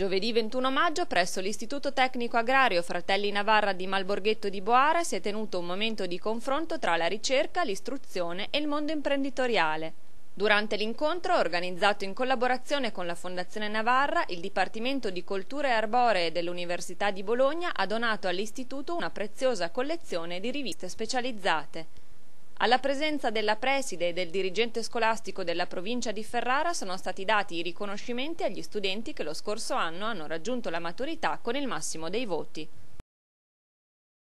Giovedì 21 maggio presso l'Istituto Tecnico Agrario Fratelli Navarra di Malborghetto di Boara si è tenuto un momento di confronto tra la ricerca, l'istruzione e il mondo imprenditoriale. Durante l'incontro, organizzato in collaborazione con la Fondazione Navarra, il Dipartimento di Colture Arboree dell'Università di Bologna ha donato all'Istituto una preziosa collezione di riviste specializzate. Alla presenza della preside e del dirigente scolastico della provincia di Ferrara sono stati dati i riconoscimenti agli studenti che lo scorso anno hanno raggiunto la maturità con il massimo dei voti.